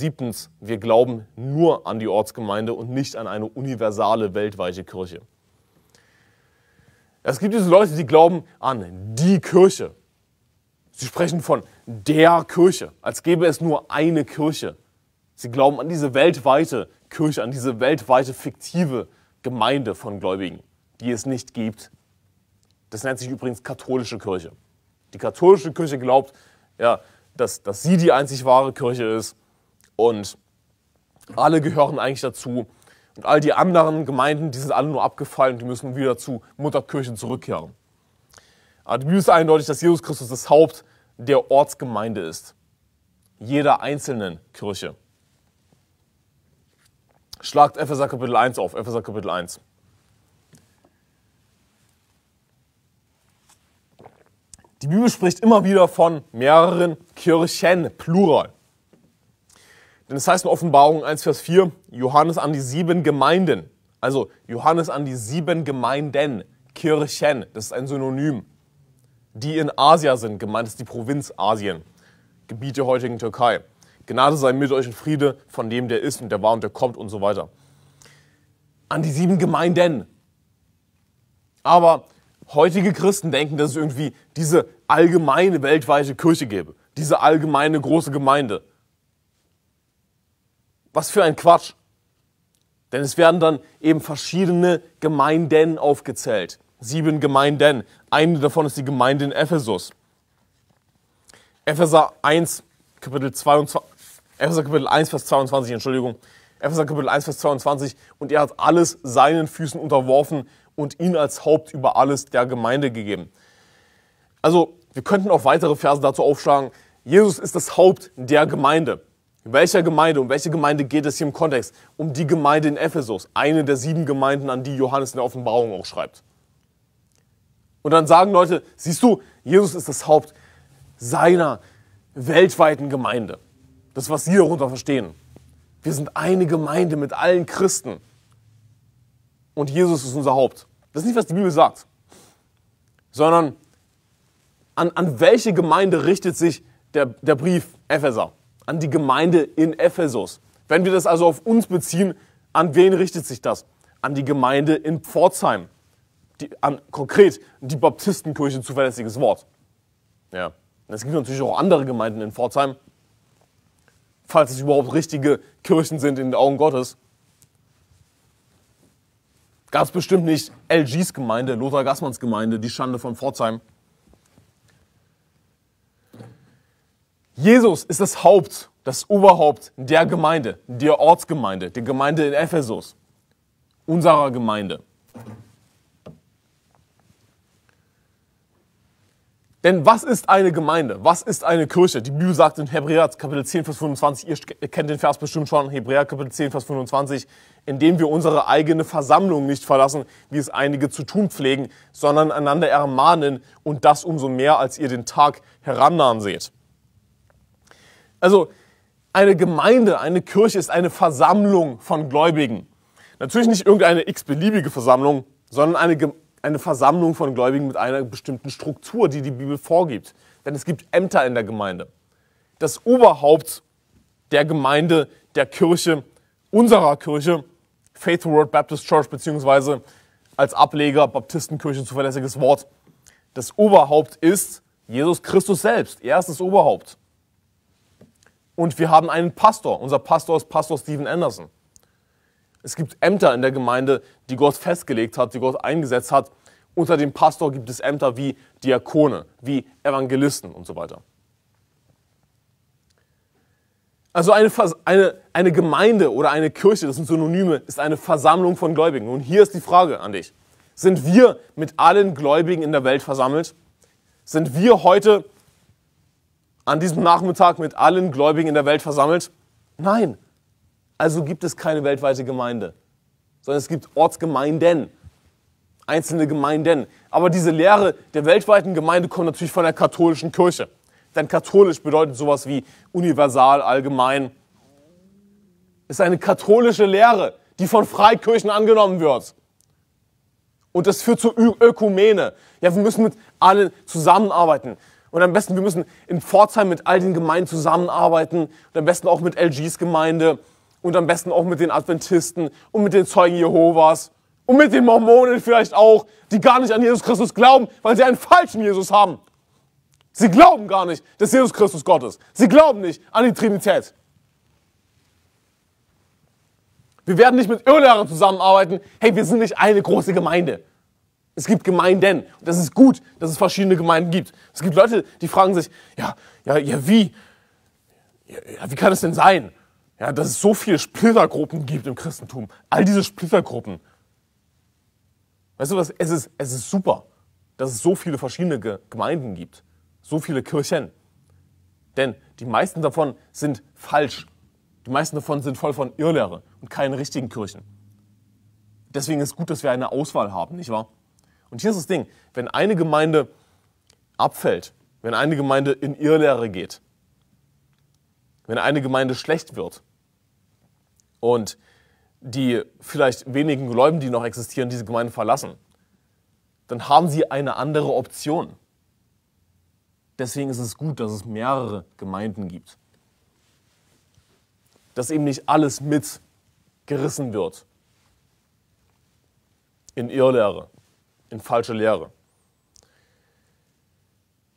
Siebtens, wir glauben nur an die Ortsgemeinde und nicht an eine universale weltweite Kirche. Es gibt diese Leute, die glauben an die Kirche. Sie sprechen von der Kirche, als gäbe es nur eine Kirche. Sie glauben an diese weltweite Kirche, an diese weltweite fiktive Gemeinde von Gläubigen, die es nicht gibt. Das nennt sich übrigens katholische Kirche. Die katholische Kirche glaubt, ja, dass, dass sie die einzig wahre Kirche ist und alle gehören eigentlich dazu. Und all die anderen Gemeinden, die sind alle nur abgefallen, die müssen wieder zu Mutterkirchen zurückkehren. Aber die Bibel ist eindeutig, dass Jesus Christus das Haupt der Ortsgemeinde ist. Jeder einzelnen Kirche. Schlagt Epheser Kapitel 1 auf, Epheser Kapitel 1. Die Bibel spricht immer wieder von mehreren Kirchen, Plural. Denn es heißt in Offenbarung 1, Vers 4, Johannes an die sieben Gemeinden. Also Johannes an die sieben Gemeinden, Kirchen, das ist ein Synonym, die in Asia sind. Gemeint ist die Provinz Asien, Gebiet der heutigen Türkei. Gnade sei mit euch in Friede von dem, der ist und der war und der kommt und so weiter. An die sieben Gemeinden. Aber heutige Christen denken, dass es irgendwie diese allgemeine weltweite Kirche gäbe, diese allgemeine große Gemeinde. Was für ein Quatsch. Denn es werden dann eben verschiedene Gemeinden aufgezählt. Sieben Gemeinden. Eine davon ist die Gemeinde in Ephesus. Epheser 1, Kapitel 22, Epheser Kapitel 1, Vers 22, Entschuldigung. Epheser Kapitel 1, Vers 22. Und er hat alles seinen Füßen unterworfen und ihn als Haupt über alles der Gemeinde gegeben. Also, wir könnten auch weitere Verse dazu aufschlagen. Jesus ist das Haupt der Gemeinde. In welcher Gemeinde, um welche Gemeinde geht es hier im Kontext? Um die Gemeinde in Ephesus, eine der sieben Gemeinden, an die Johannes in der Offenbarung auch schreibt. Und dann sagen Leute, siehst du, Jesus ist das Haupt seiner weltweiten Gemeinde. Das, was Sie darunter verstehen. Wir sind eine Gemeinde mit allen Christen. Und Jesus ist unser Haupt. Das ist nicht, was die Bibel sagt. Sondern an, an welche Gemeinde richtet sich der, der Brief Epheser? an die Gemeinde in Ephesus. Wenn wir das also auf uns beziehen, an wen richtet sich das? An die Gemeinde in Pforzheim. Die, an, konkret die Baptistenkirche, zuverlässiges Wort. Ja. Es gibt natürlich auch andere Gemeinden in Pforzheim, falls es überhaupt richtige Kirchen sind in den Augen Gottes. Gab es bestimmt nicht LGs Gemeinde, Lothar Gassmanns Gemeinde, die Schande von Pforzheim. Jesus ist das Haupt, das Oberhaupt der Gemeinde, der Ortsgemeinde, der Gemeinde in Ephesus, unserer Gemeinde. Denn was ist eine Gemeinde? Was ist eine Kirche? Die Bibel sagt in Hebräer Kapitel 10, Vers 25, ihr kennt den Vers bestimmt schon, Hebräer Kapitel 10, Vers 25, indem wir unsere eigene Versammlung nicht verlassen, wie es einige zu tun pflegen, sondern einander ermahnen und das umso mehr, als ihr den Tag herannahen seht. Also eine Gemeinde, eine Kirche ist eine Versammlung von Gläubigen. Natürlich nicht irgendeine x-beliebige Versammlung, sondern eine, eine Versammlung von Gläubigen mit einer bestimmten Struktur, die die Bibel vorgibt. Denn es gibt Ämter in der Gemeinde. Das Oberhaupt der Gemeinde, der Kirche, unserer Kirche, Faith World Baptist Church, beziehungsweise als Ableger Baptistenkirche zuverlässiges Wort. Das Oberhaupt ist Jesus Christus selbst. Er ist das Oberhaupt. Und wir haben einen Pastor. Unser Pastor ist Pastor Steven Anderson. Es gibt Ämter in der Gemeinde, die Gott festgelegt hat, die Gott eingesetzt hat. Unter dem Pastor gibt es Ämter wie Diakone, wie Evangelisten und so weiter. Also eine, eine, eine Gemeinde oder eine Kirche, das sind Synonyme, ist eine Versammlung von Gläubigen. Und hier ist die Frage an dich. Sind wir mit allen Gläubigen in der Welt versammelt? Sind wir heute an diesem Nachmittag mit allen Gläubigen in der Welt versammelt? Nein. Also gibt es keine weltweite Gemeinde, sondern es gibt Ortsgemeinden, einzelne Gemeinden. Aber diese Lehre der weltweiten Gemeinde kommt natürlich von der katholischen Kirche. Denn katholisch bedeutet sowas wie universal, allgemein. Es Ist eine katholische Lehre, die von Freikirchen angenommen wird. Und das führt zur Ökumene. Ja, wir müssen mit allen zusammenarbeiten. Und am besten, wir müssen in Pforzheim mit all den Gemeinden zusammenarbeiten und am besten auch mit LGs Gemeinde und am besten auch mit den Adventisten und mit den Zeugen Jehovas und mit den Mormonen vielleicht auch, die gar nicht an Jesus Christus glauben, weil sie einen falschen Jesus haben. Sie glauben gar nicht, dass Jesus Christus Gott ist. Sie glauben nicht an die Trinität. Wir werden nicht mit Irrlehrern zusammenarbeiten. Hey, wir sind nicht eine große Gemeinde. Es gibt Gemeinden. Und das ist gut, dass es verschiedene Gemeinden gibt. Es gibt Leute, die fragen sich, ja, ja, ja, wie, ja, wie kann es denn sein, ja, dass es so viele Splittergruppen gibt im Christentum? All diese Splittergruppen. Weißt du was? Es ist, es ist super, dass es so viele verschiedene Gemeinden gibt. So viele Kirchen. Denn die meisten davon sind falsch. Die meisten davon sind voll von Irrlehre und keine richtigen Kirchen. Deswegen ist gut, dass wir eine Auswahl haben, nicht wahr? Und hier ist das Ding, wenn eine Gemeinde abfällt, wenn eine Gemeinde in Irrlehre geht, wenn eine Gemeinde schlecht wird und die vielleicht wenigen Gläubigen, die noch existieren, diese Gemeinde verlassen, dann haben sie eine andere Option. Deswegen ist es gut, dass es mehrere Gemeinden gibt. Dass eben nicht alles mitgerissen wird in Irrlehre in falsche Lehre.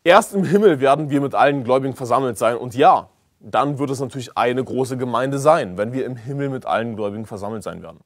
Erst im Himmel werden wir mit allen Gläubigen versammelt sein. Und ja, dann wird es natürlich eine große Gemeinde sein, wenn wir im Himmel mit allen Gläubigen versammelt sein werden.